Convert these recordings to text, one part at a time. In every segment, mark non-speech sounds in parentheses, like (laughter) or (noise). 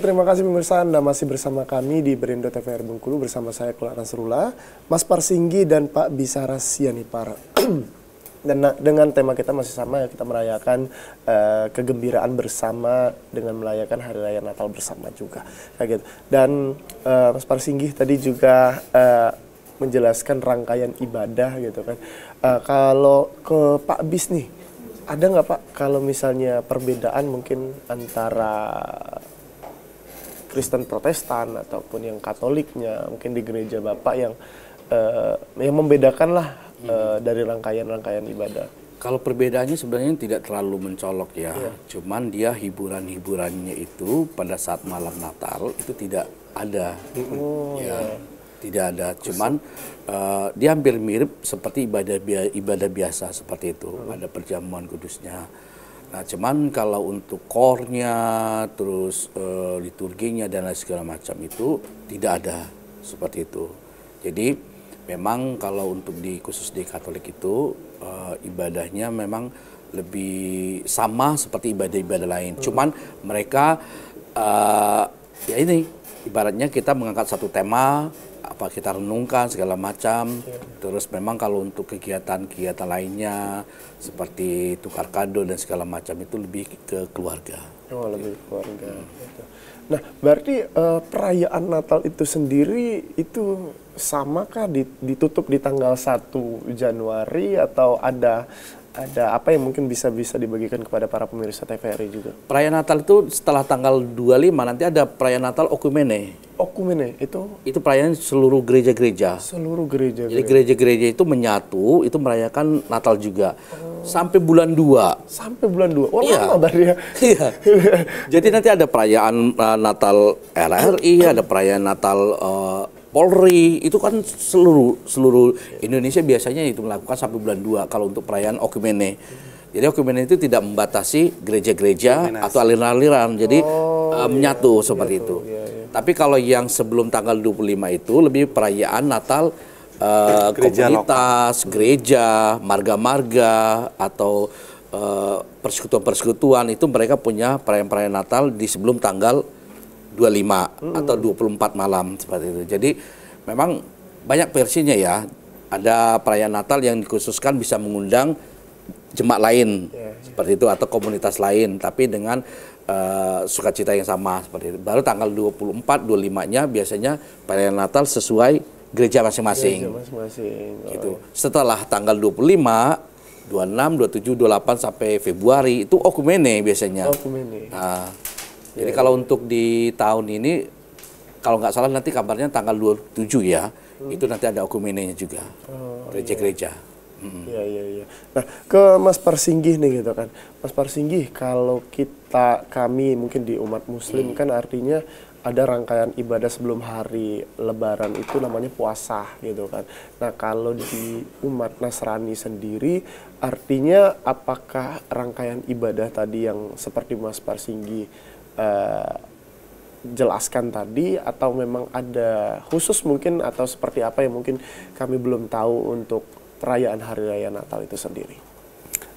terima kasih pemirsa Anda masih bersama kami di Berindo TVR Bengkulu bersama saya Kula Serula, Mas Parsinggi dan Pak Bisara Sianipar. (clears throat) dan dengan tema kita masih sama ya kita merayakan uh, kegembiraan bersama dengan merayakan hari raya Natal bersama juga kayak gitu. Dan uh, Mas Parsinggi tadi juga uh, menjelaskan rangkaian ibadah gitu kan. Uh, kalau ke Pak Bis nih, ada nggak Pak kalau misalnya perbedaan mungkin antara Kristen Protestan ataupun yang Katoliknya mungkin di gereja Bapak yang uh, yang membedakan lah uh, dari rangkaian-rangkaian ibadah. Kalau perbedaannya sebenarnya tidak terlalu mencolok ya, yeah. cuman dia hiburan-hiburannya itu pada saat malam Natal itu tidak ada, oh, ya yeah. tidak ada. Cuman uh, dia hampir mirip seperti ibadah ibadah biasa seperti itu, hmm. ada perjamuan kudusnya Nah, cuman kalau untuk core-nya, terus e, liturginya dan lain segala macam itu tidak ada seperti itu. Jadi memang kalau untuk di khusus di Katolik itu e, ibadahnya memang lebih sama seperti ibadah-ibadah lain. Hmm. Cuman mereka e, ya ini ibaratnya kita mengangkat satu tema apa kita renungkan segala macam. Terus memang kalau untuk kegiatan-kegiatan lainnya seperti tukar kado dan segala macam itu lebih ke keluarga. Oh, lebih ke keluarga. Hmm. Nah, berarti uh, perayaan Natal itu sendiri itu samakah ditutup di tanggal 1 Januari atau ada ada apa yang mungkin bisa bisa dibagikan kepada para pemirsa TVRI juga? Perayaan Natal itu setelah tanggal 25 nanti ada perayaan Natal Okumene. Okumene itu itu perayaan seluruh gereja-gereja. Seluruh gereja. -gereja. Jadi gereja-gereja itu menyatu, itu merayakan Natal juga. Oh. Sampai bulan 2. Sampai bulan 2. Oh, iya. lama ya. (laughs) Iya. Jadi nanti ada perayaan uh, Natal RRI, ada perayaan Natal uh, Polri itu kan seluruh seluruh Indonesia biasanya itu melakukan sampai bulan dua kalau untuk perayaan Okumene. Jadi Okumene itu tidak membatasi gereja-gereja atau aliran-aliran. Jadi oh, uh, menyatu iya, seperti iya, itu. Iya, iya. Tapi kalau yang sebelum tanggal 25 itu lebih perayaan Natal uh, gereja komunitas, lokal. gereja, marga-marga atau eh, persekutuan-persekutuan uh, itu mereka punya perayaan-perayaan Natal di sebelum tanggal 25 hmm. atau 24 malam seperti itu. Jadi memang banyak versinya ya. Ada perayaan Natal yang dikhususkan bisa mengundang jemaat lain yeah. Ya. seperti itu atau komunitas lain tapi dengan uh, sukacita yang sama seperti itu. Baru tanggal 24, 25-nya biasanya perayaan Natal sesuai gereja masing-masing. Gereja masing-masing. Oh. Gitu. Iya. Setelah tanggal 25 26, 27, 28 sampai Februari itu okumene biasanya. Okumene. Nah, jadi iya. kalau untuk di tahun ini kalau nggak salah nanti kabarnya tanggal 27 ya, hmm. itu nanti ada okumenenya juga. Oh, gereja-gereja. Iya. Iya, iya, iya, iya. Nah, ke Mas Parsinggih nih gitu kan. Mas Parsinggih, kalau kita, kami mungkin di umat muslim hmm. kan artinya ada rangkaian ibadah sebelum hari lebaran itu namanya puasa gitu kan. Nah, kalau di umat Nasrani sendiri artinya apakah rangkaian ibadah tadi yang seperti Mas Parsinggi Eh, jelaskan tadi atau memang ada khusus mungkin atau seperti apa yang mungkin kami belum tahu untuk perayaan hari raya Natal itu sendiri.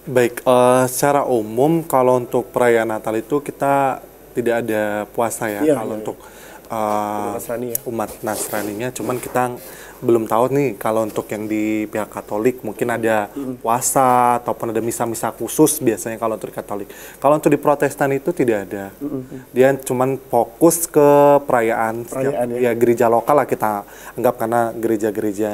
Baik, uh, secara umum kalau untuk perayaan Natal itu kita tidak ada puasa ya, ya kalau ya, untuk uh, Nasrani ya? umat Nasraninya cuman kita belum tahu nih kalau untuk yang di pihak Katolik mungkin ada hmm. puasa ataupun ada misa-misa khusus biasanya kalau untuk Katolik kalau untuk di Protestan itu tidak ada hmm, hmm. dia cuman fokus ke perayaan, perayaan ya, ya. ya gereja lokal lah kita anggap karena gereja-gereja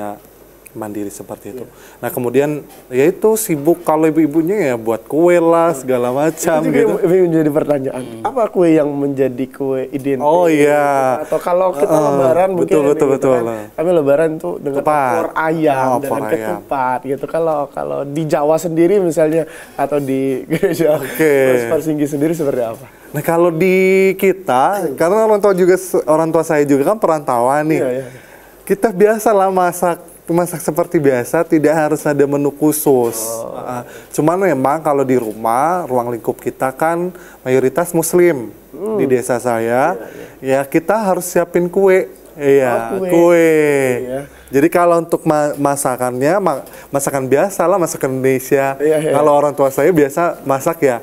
mandiri seperti itu. Yeah. Nah kemudian ya itu sibuk kalau ibu-ibunya ya buat kue lah segala macam itu gitu. Ini menjadi pertanyaan hmm. apa kue yang menjadi kue identik? Oh iya. Gitu? Atau kalau kita uh, lebaran betul, mungkin betul betul gitu betul. Kan, kami lebaran tuh dengan opor ayam oh, dengan ketupat gitu. Kalau kalau di Jawa sendiri misalnya atau di gereja (laughs) okay. Persinggi sendiri seperti apa? Nah kalau di kita karena orang tua juga orang tua saya juga kan perantauan nih. Yeah, yeah. Iya. Kita biasa lah masak masak seperti biasa tidak harus ada menu khusus. Oh. Uh, cuman memang kalau di rumah ruang lingkup kita kan mayoritas muslim hmm. di desa saya. Yeah, yeah. Ya kita harus siapin kue. Iya, oh, kue. kue. Iya. Jadi kalau untuk ma masakannya ma masakan biasa lah masakan Indonesia. Iya, iya. Kalau orang tua saya biasa masak ya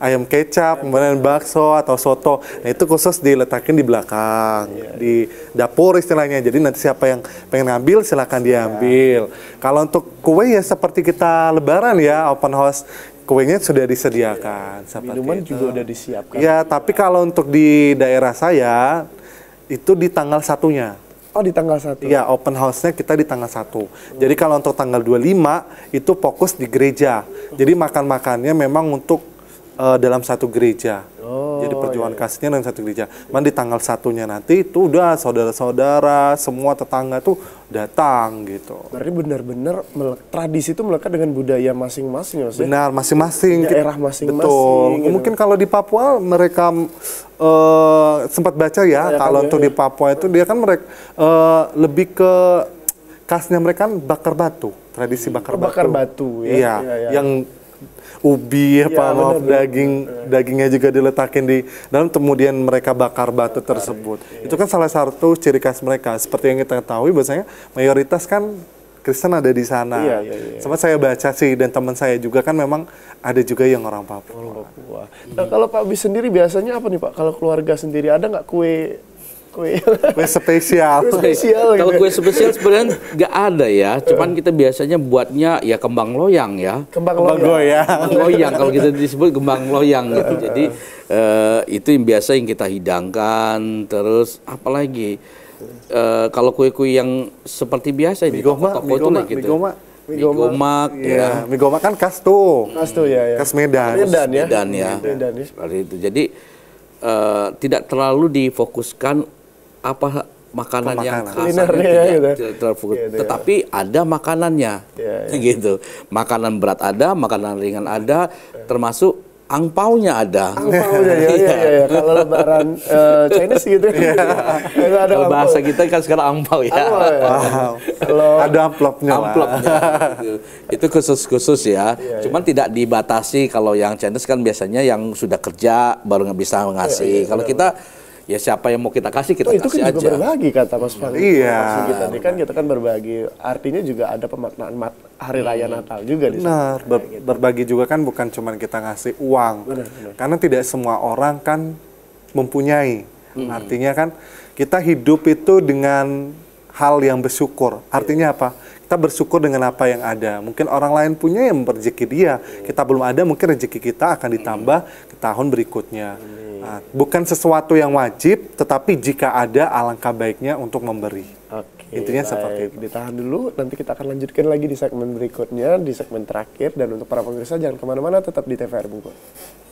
ayam kecap, kemudian bakso atau soto. Nah, itu khusus diletakin di belakang, yeah. Iya. di dapur istilahnya. Jadi nanti siapa yang pengen iya. ambil silakan diambil. Kalau untuk kue ya seperti kita lebaran ya, open house kuenya sudah disediakan. Minuman itu. juga sudah disiapkan. Ya, tapi kalau untuk di daerah saya itu di tanggal satunya. Oh di tanggal satu? Iya, open house-nya kita di tanggal satu. Hmm. Jadi kalau untuk tanggal 25 itu fokus di gereja. Jadi makan-makannya memang untuk uh, dalam satu gereja. Oh, Jadi perjuangan iya. iya. kasihnya dalam satu gereja. Man di tanggal satunya nanti itu udah saudara-saudara, semua tetangga tuh datang gitu. Berarti benar-benar tradisi itu melekat dengan budaya masing-masing ya? ya? Benar, masing-masing. Daerah masing-masing. Betul. Gitu. Mungkin kalau di Papua mereka uh, sempat baca ya, ya kalau untuk ya, di Papua itu dia kan mereka uh, eh, lebih ke kasnya mereka kan bakar batu, tradisi bakar, bakar batu. Bakar batu ya. Iya, iya, ya. yang ubi apa bener, ya, maaf bener, daging bener. dagingnya juga diletakin di dalam kemudian mereka bakar batu tersebut. Iya. Itu kan salah satu ciri khas mereka. Seperti yang kita ketahui biasanya mayoritas kan Kristen ada di sana. Iya, iya, iya. sempat saya baca sih dan teman saya juga kan memang ada juga yang orang Papua. Orang Papua. Nah, kalau Pak Bis sendiri biasanya apa nih Pak? Kalau keluarga sendiri ada nggak kue kue kue spesial kue spesial gitu. kalau kue spesial sebenarnya nggak ada ya cuman kita biasanya buatnya ya kembang loyang ya kembang, kembang loyang kembang loyang kalau kita disebut kembang loyang gitu jadi uh, itu yang biasa yang kita hidangkan terus apalagi uh, kalau kue-kue yang seperti biasa di toko-toko itu lah gitu migoma. Migomak, ya. ya. Migomak kan khas tuh. Khas tuh ya, ya. Khas Medan. Medan ya. Medan ya. Medan, ya. Medan, ya. Seperti itu. Jadi uh, tidak terlalu difokuskan apa makanan Pemakanan. yang khas ya, gitu. tidak kan. gitu, iya, iya. tetapi ya. ada makanannya ya, ya. (laughs) gitu makanan berat ada makanan ringan ada ya. termasuk angpaunya ada. Angpaunya ya, ya, ya, ya. kalau lebaran uh, eh, Chinese gitu. ya. ada kalau bahasa kita kan sekarang angpau ya. Angpau, ya. Wow. Kalau ada amplopnya. Amplopnya. gitu. Itu khusus-khusus ya. ya Cuman ya. tidak dibatasi kalau yang Chinese kan biasanya yang sudah kerja baru nggak bisa ngasih. Ya, ya, kalau kita ya ya siapa yang mau kita kasih kita oh, itu kan kasih kan aja. juga berbagi kata Mas Fahri. Iya. kita ini kan kita kan berbagi. Artinya juga ada pemaknaan hari raya hmm. Natal juga di Nah, ber berbagi juga kan bukan cuma kita ngasih uang. Benar, benar. Karena tidak semua orang kan mempunyai. Hmm. Artinya kan kita hidup itu dengan hal yang bersyukur. Artinya apa? kita bersyukur dengan apa yang ada. Mungkin orang lain punya yang rezeki dia, kita belum ada mungkin rezeki kita akan ditambah ke tahun berikutnya. Nah, bukan sesuatu yang wajib, tetapi jika ada alangkah baiknya untuk memberi. Oke, Intinya baik. seperti itu. Ditahan dulu, nanti kita akan lanjutkan lagi di segmen berikutnya, di segmen terakhir. Dan untuk para pemirsa jangan kemana-mana, tetap di TVR Bungkus.